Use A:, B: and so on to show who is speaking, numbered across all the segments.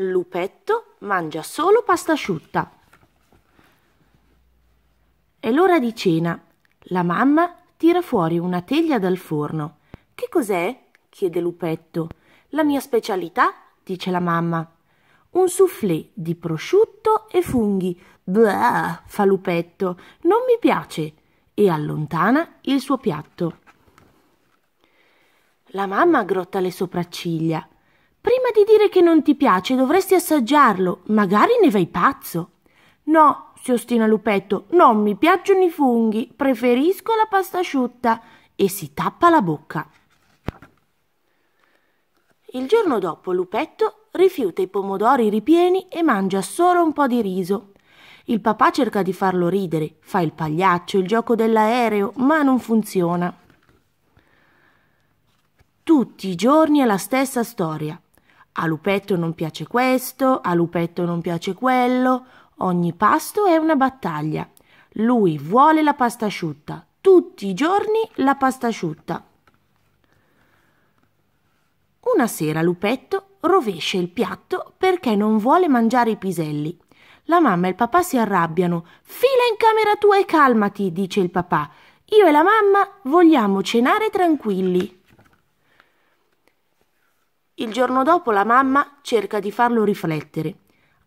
A: Lupetto mangia solo pasta asciutta. È l'ora di cena. La mamma tira fuori una teglia dal forno. Che cos'è? chiede Lupetto. La mia specialità, dice la mamma. Un soufflé di prosciutto e funghi. Bah, fa Lupetto. Non mi piace. E allontana il suo piatto. La mamma aggrotta le sopracciglia. Prima di dire che non ti piace dovresti assaggiarlo, magari ne vai pazzo. No, si ostina Lupetto, non mi piacciono i funghi, preferisco la pasta asciutta e si tappa la bocca. Il giorno dopo Lupetto rifiuta i pomodori ripieni e mangia solo un po' di riso. Il papà cerca di farlo ridere, fa il pagliaccio, il gioco dell'aereo, ma non funziona. Tutti i giorni è la stessa storia. A Lupetto non piace questo, a Lupetto non piace quello. Ogni pasto è una battaglia. Lui vuole la pasta asciutta. Tutti i giorni la pasta asciutta. Una sera Lupetto rovescia il piatto perché non vuole mangiare i piselli. La mamma e il papà si arrabbiano. Fila in camera tua e calmati, dice il papà. Io e la mamma vogliamo cenare tranquilli. Il giorno dopo la mamma cerca di farlo riflettere.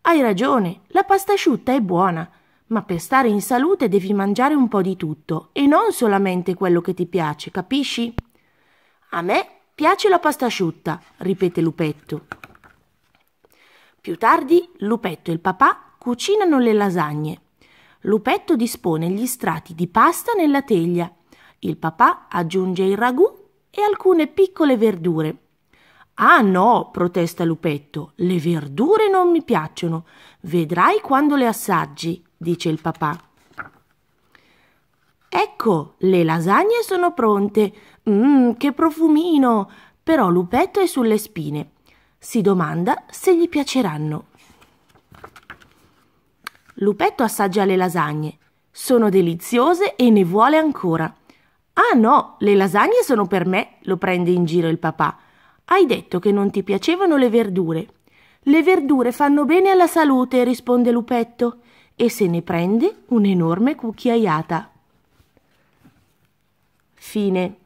A: Hai ragione, la pasta asciutta è buona, ma per stare in salute devi mangiare un po' di tutto e non solamente quello che ti piace, capisci? A me piace la pasta asciutta, ripete Lupetto. Più tardi Lupetto e il papà cucinano le lasagne. Lupetto dispone gli strati di pasta nella teglia. Il papà aggiunge il ragù e alcune piccole verdure. Ah no, protesta Lupetto, le verdure non mi piacciono. Vedrai quando le assaggi, dice il papà. Ecco, le lasagne sono pronte. Mmm, che profumino! Però Lupetto è sulle spine. Si domanda se gli piaceranno. Lupetto assaggia le lasagne. Sono deliziose e ne vuole ancora. Ah no, le lasagne sono per me, lo prende in giro il papà. Hai detto che non ti piacevano le verdure. Le verdure fanno bene alla salute, risponde Lupetto, e se ne prende un'enorme cucchiaiata. Fine.